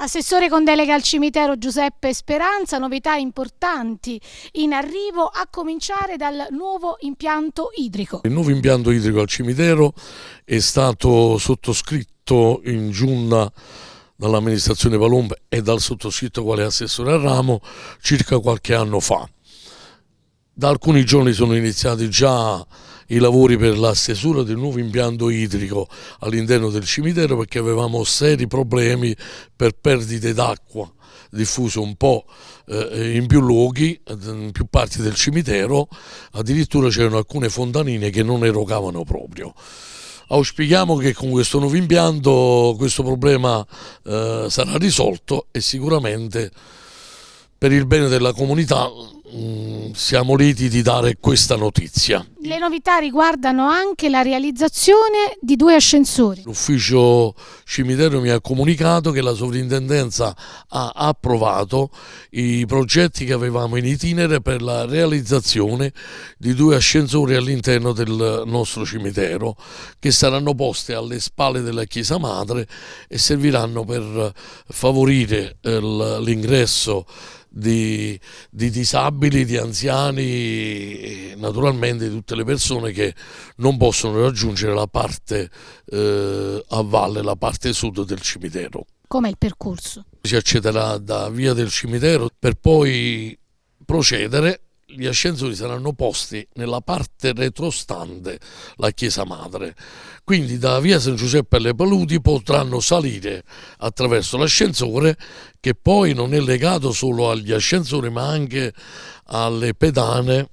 Assessore con delega al cimitero Giuseppe Speranza, novità importanti in arrivo a cominciare dal nuovo impianto idrico. Il nuovo impianto idrico al cimitero è stato sottoscritto in giunta dall'amministrazione Palombe e dal sottoscritto quale assessore al ramo circa qualche anno fa. Da alcuni giorni sono iniziati già i lavori per la stesura del nuovo impianto idrico all'interno del cimitero perché avevamo seri problemi per perdite d'acqua diffuse un po' eh, in più luoghi, in più parti del cimitero, addirittura c'erano alcune fontanine che non erogavano proprio. Auspichiamo che con questo nuovo impianto questo problema eh, sarà risolto e sicuramente per il bene della comunità Mm, siamo lieti di dare questa notizia. Le novità riguardano anche la realizzazione di due ascensori. L'ufficio cimitero mi ha comunicato che la sovrintendenza ha approvato i progetti che avevamo in itinere per la realizzazione di due ascensori all'interno del nostro cimitero che saranno posti alle spalle della chiesa madre e serviranno per favorire eh, l'ingresso di, di disabili disabili, di anziani e naturalmente di tutte le persone che non possono raggiungere la parte eh, a valle, la parte sud del cimitero. Com'è il percorso? Si accederà da via del cimitero per poi procedere gli ascensori saranno posti nella parte retrostante la chiesa madre. Quindi da via San Giuseppe alle Paludi potranno salire attraverso l'ascensore che poi non è legato solo agli ascensori ma anche alle pedane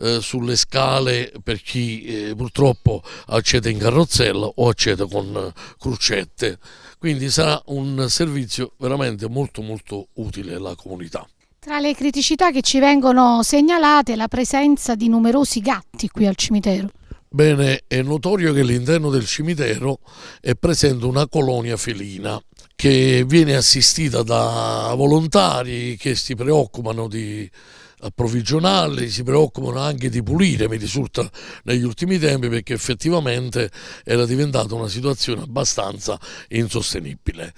eh, sulle scale per chi eh, purtroppo accede in carrozzella o accede con eh, crucette. Quindi sarà un servizio veramente molto molto utile alla comunità. Tra le criticità che ci vengono segnalate è la presenza di numerosi gatti qui al cimitero. Bene, è notorio che all'interno del cimitero è presente una colonia felina che viene assistita da volontari che si preoccupano di approvvigionarli, si preoccupano anche di pulire, mi risulta negli ultimi tempi perché effettivamente era diventata una situazione abbastanza insostenibile.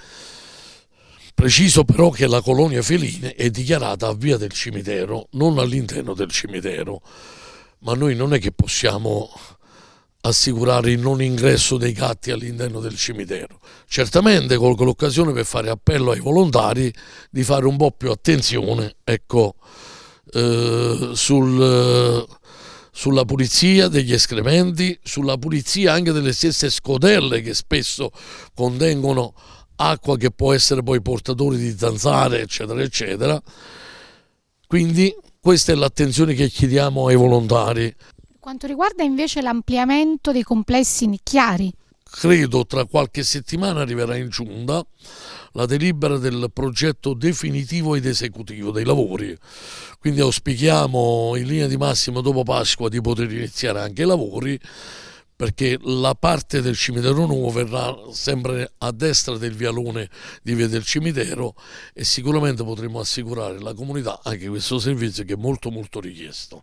Preciso però che la colonia Feline è dichiarata a via del cimitero, non all'interno del cimitero, ma noi non è che possiamo assicurare il non ingresso dei gatti all'interno del cimitero. Certamente colgo l'occasione per fare appello ai volontari di fare un po' più attenzione ecco, eh, sul, sulla pulizia degli escrementi, sulla pulizia anche delle stesse scodelle che spesso contengono acqua che può essere poi portatore di zanzare, eccetera, eccetera. Quindi questa è l'attenzione che chiediamo ai volontari. Quanto riguarda invece l'ampliamento dei complessi nicchiari, credo tra qualche settimana arriverà in giunta la delibera del progetto definitivo ed esecutivo dei lavori. Quindi auspichiamo in linea di massima dopo Pasqua di poter iniziare anche i lavori perché la parte del cimitero nuovo verrà sempre a destra del vialone di via del cimitero e sicuramente potremo assicurare alla comunità anche questo servizio che è molto molto richiesto.